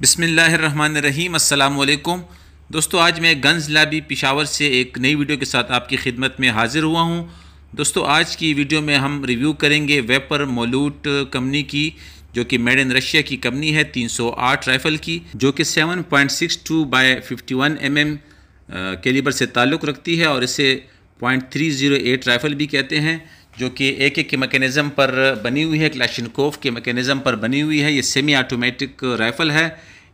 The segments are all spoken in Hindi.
बिसमीम अल्लाम दोस्तों आज मैं गन लाबी पिशावर से एक नई वीडियो के साथ आपकी खिदमत में हाज़िर हुआ हूँ दोस्तों आज की वीडियो में हम रिव्यू करेंगे वेपर मोलूट कंपनी की जो कि मेड इन रशिया की कंपनी है 308 राइफ़ल की जो कि 7.62 point six two by fifty mm calibre से ताल्लुक़ रखती है और इसे एट राइफ़ल भी कहते हैं जो कि एक एक के मैकेनिज़्म पर बनी हुई है क्लाशनकोव के मैकेनिज़्म पर बनी हुई है ये सेमी आटोमेटिक राइफ़ल है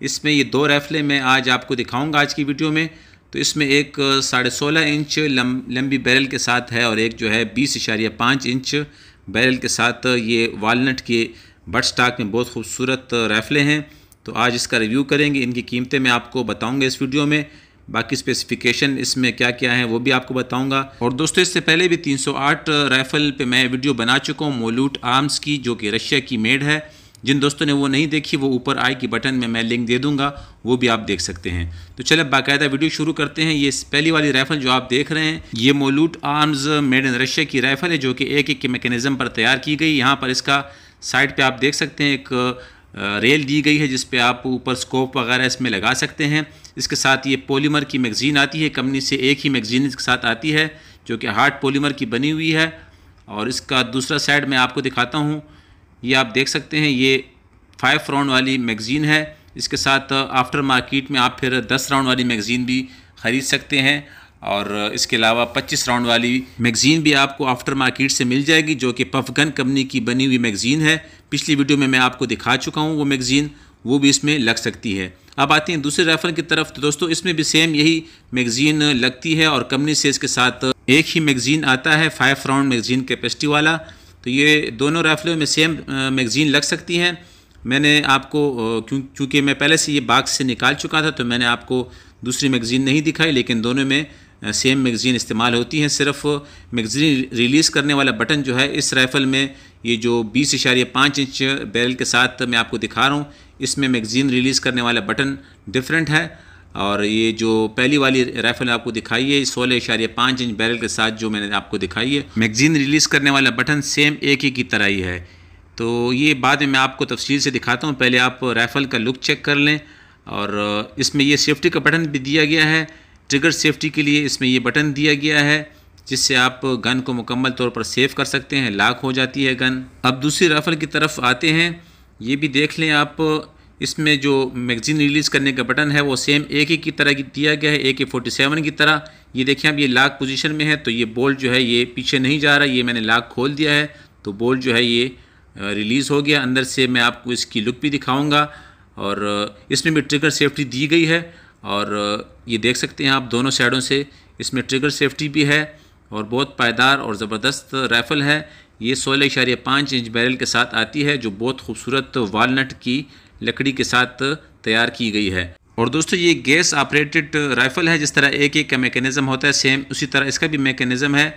इसमें ये दो राइफ़लें मैं आज आपको दिखाऊंगा आज की वीडियो में तो इसमें एक साढ़े सोलह इंच लंबी बैरल के साथ है और एक जो है बीस इशारिया पाँच इंच बैरल के साथ ये वालनट के बट स्टाक में बहुत खूबसूरत राइफ़लें हैं तो आज इसका रिव्यू करेंगे इनकी कीमतें मैं आपको बताऊँगा इस वीडियो में बाकी स्पेसिफिकेशन इसमें क्या क्या है वो भी आपको बताऊंगा और दोस्तों इससे पहले भी 308 राइफल पे मैं वीडियो बना चुका हूँ मोलूट आर्म्स की जो कि रशिया की मेड है जिन दोस्तों ने वो नहीं देखी वो ऊपर आई की बटन में मैं लिंक दे दूंगा वो भी आप देख सकते हैं तो चले बाकायदा वीडियो शुरू करते हैं ये पहली वाली राइफल जो आप देख रहे हैं ये Molot arms made in Russia की राइफल है जो कि एक एक के मेकेनिज़म पर तैयार की गई यहाँ पर इसका साइड पर आप देख सकते हैं एक रेल दी गई है जिसपे आप ऊपर स्कोप वगैरह इसमें लगा सकते हैं इसके साथ ये पॉलीमर की मैगज़ीन आती है कंपनी से एक ही मैगज़ीन इसके साथ आती है जो कि हार्ड पॉलीमर की बनी हुई है और इसका दूसरा साइड मैं आपको दिखाता हूँ ये आप देख सकते हैं ये फाइव राउंड वाली मैगज़ीन है इसके साथ आफ्टर मार्केट में आप फिर दस राउंड वाली मैगज़ीन भी ख़रीद सकते हैं और इसके अलावा 25 राउंड वाली मैगज़ीन भी आपको आफ्टर मार्केट से मिल जाएगी जो कि पफगन कंपनी की बनी हुई मैगज़ीन है पिछली वीडियो में मैं आपको दिखा चुका हूँ वो मैगज़ीन वो भी इसमें लग सकती है अब आते हैं दूसरे राइफल की तरफ तो दोस्तों इसमें भी सेम यही मैगजीन लगती है और कंपनी से इसके साथ एक ही मैगजीन आता है फाइव राउंड मैगजीन कैपेसिटी वाला तो ये दोनों राइफलों में सेम मैगजीन लग सकती हैं मैंने आपको क्यों क्योंकि मैं पहले से ये बाग से निकाल चुका था तो मैंने आपको दूसरी मैगजीन नहीं दिखाई लेकिन दोनों में सेम मैगज़ीन इस्तेमाल होती हैं सिर्फ मैगज़ीन रिलीज़ करने वाला बटन जो है इस राइफ़ल में ये जो बीस इशारे पाँच इंच बैरल के साथ मैं आपको दिखा रहा हूँ इसमें मैगज़ीन रिलीज़ करने वाला बटन डिफरेंट है और ये जो पहली वाली राइफ़ल आपको दिखाई है सोलह इशारे पाँच इंच बैरल के साथ जो मैंने आपको दिखाई है मैगज़ीन रिलीज़ करने वाला बटन सेम एक ही की तरह ही है तो ये बाद में मैं आपको तफसील से दिखाता हूँ पहले आप राइफ़ल का लुक चेक कर लें और इसमें ये सेफ्टी का बटन भी दिया गया है ट्रिगर सेफ्टी के लिए इसमें ये बटन दिया गया है जिससे आप गन को मुकम्मल तौर पर सेफ़ कर सकते हैं लाक हो जाती है गन अब दूसरी राइफ़ल की तरफ आते हैं ये भी देख लें आप इसमें जो मैगज़ीन रिलीज़ करने का बटन है वो सेम ए के की तरह दिया गया है ए के फोर्टी सेवन की तरह ये देखें आप ये लाख पोजीशन में है तो ये बोल्ट जो है ये पीछे नहीं जा रहा ये मैंने लाख खोल दिया है तो बोल्ट जो है ये रिलीज़ हो गया अंदर से मैं आपको इसकी लुक भी दिखाऊँगा और इसमें भी ट्रिगर सेफ्टी दी गई है और ये देख सकते हैं आप दोनों साइडों से इसमें ट्रिगर सेफ्टी भी है और बहुत पायदार और ज़बरदस्त राइफ़ल है ये सोलह इशारे पाँच इंच बैरल के साथ आती है जो बहुत खूबसूरत वालनट की लकड़ी के साथ तैयार की गई है और दोस्तों ये गैस ऑपरेटेड राइफ़ल है जिस तरह एक एक का मेकनिज़म होता है सेम उसी तरह इसका भी मेकनिज़म है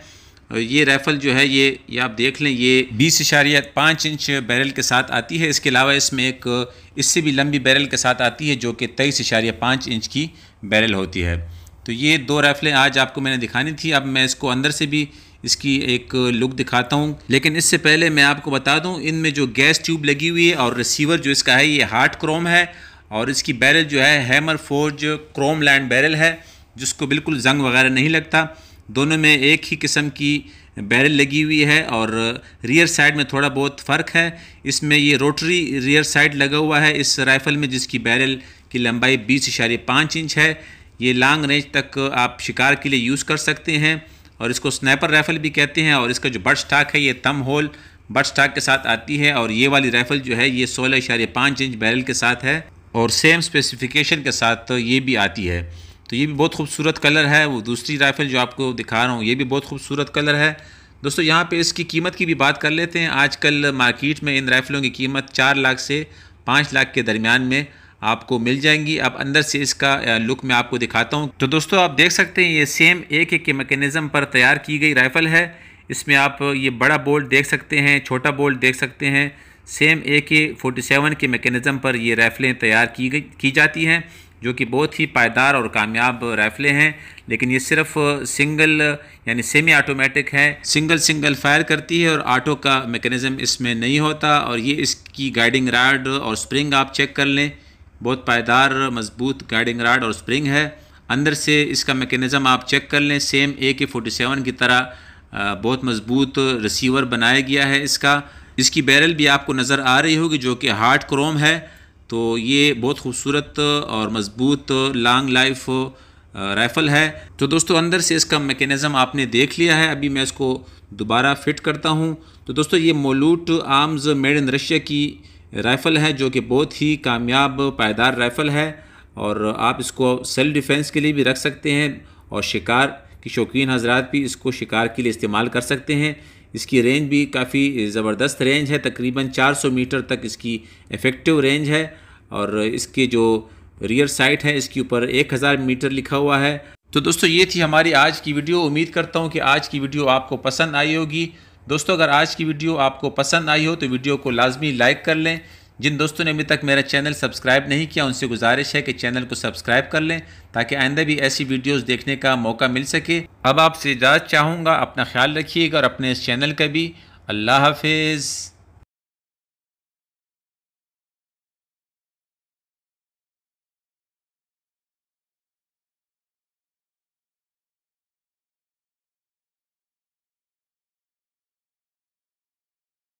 ये राइफ़ल जो है ये ये आप देख लें ये बीस इशारिया पाँच इंच बैरल के साथ आती है इसके अलावा इसमें एक इससे भी लंबी बैरल के साथ आती है जो कि तेईस इशारिया पाँच इंच की बैरल होती है तो ये दो राइफ़लें आज आपको मैंने दिखानी थी अब मैं इसको अंदर से भी इसकी एक लुक दिखाता हूँ लेकिन इससे पहले मैं आपको बता दूँ इनमें जो गैस ट्यूब लगी हुई है और रिसीवर जो इसका है ये हार्ट क्रोम है और इसकी बैरल जो है hammer forge chrome lined barrel है जिसको बिल्कुल जंग वगैरह नहीं लगता दोनों में एक ही किस्म की बैरल लगी हुई है और रियर साइड में थोड़ा बहुत फ़र्क है इसमें ये रोटरी रियर साइड लगा हुआ है इस राइफ़ल में जिसकी बैरल की लंबाई बीस इशारे पाँच इंच है ये लॉन्ग रेंज तक आप शिकार के लिए यूज़ कर सकते हैं और इसको स्नैपर राइफ़ल भी कहते हैं और इसका जो बट स्टाक है ये तम होल बट स्टाक के साथ आती है और ये वाली राइफ़ल जो है ये सोलह इशारे पाँच इंच बैरल के साथ है और सेम स्पेसिफिकेशन के साथ तो ये भी आती है तो ये भी बहुत खूबसूरत कलर है वो दूसरी राइफ़ल जो आपको दिखा रहा हूँ ये भी बहुत खूबसूरत कलर है दोस्तों यहाँ पे इसकी कीमत की भी बात कर लेते हैं आजकल मार्केट में इन राइफ़लों की कीमत चार लाख से पाँच लाख के दरमियान में आपको मिल जाएंगी अब अंदर से इसका लुक मैं आपको दिखाता हूँ तो दोस्तों आप देख सकते हैं ये सेम एक एक के मैकेनिज़्म पर तैयार की गई राइफ़ल है इसमें आप ये बड़ा बोल्ट देख सकते हैं छोटा बोल्ट देख सकते हैं सेम ए के फोर्टी सेवन के मेकनिज़म पर ये राइफ़लें तैयार की गई की जाती हैं जो कि बहुत ही पायदार और कामयाब राइफ़लें हैं लेकिन ये सिर्फ सिंगल यानी सेमी ऑटोमेटिक है सिंगल सिंगल फायर करती है और आटो का मेकनिज़म इसमें नहीं होता और ये इसकी गाइडिंग राड और स्प्रिंग आप चेक कर लें बहुत पायदार मजबूत गाइडिंग राड और स्प्रिंग है अंदर से इसका मेकेनिज़म आप चेक कर लें सेम ए के फोर्टी सेवन की तरह बहुत मजबूत रिसीवर बनाया गया है इसका इसकी बैरल भी आपको नज़र आ रही होगी जो कि हार्ड क्रोम है तो ये बहुत खूबसूरत और मज़बूत लॉन्ग लाइफ राइफ़ल है तो दोस्तों अंदर से इसका मेकेनिज़म आपने देख लिया है अभी मैं इसको दोबारा फिट करता हूँ तो दोस्तों ये Molot arms made in Russia की राइफ़ल है जो कि बहुत ही कामयाब पायदार राइफ़ल है और आप इसको सेल्फ डिफेंस के लिए भी रख सकते हैं और शिकार के शौकीन हजरात भी इसको शिकार के लिए इस्तेमाल कर सकते हैं इसकी रेंज भी काफ़ी ज़बरदस्त रेंज है तकरीबन 400 मीटर तक इसकी इफ़ेक्टिव रेंज है और इसके जो रियर साइट है इसके ऊपर 1000 मीटर लिखा हुआ है तो दोस्तों ये थी हमारी आज की वीडियो उम्मीद करता हूँ कि आज की वीडियो आपको पसंद आई होगी दोस्तों अगर आज की वीडियो आपको पसंद आई हो तो वीडियो को लाजमी लाइक कर लें जिन दोस्तों ने अभी तक मेरा चैनल सब्सक्राइब नहीं किया उनसे गुजारिश है कि चैनल को सब्सक्राइब कर लें ताकि आइंदा भी ऐसी वीडियोस देखने का मौका मिल सके अब आपसे इजाज़त चाहूँगा अपना ख्याल रखिएगा और अपने इस चैनल का भी अल्लाह हाफिज़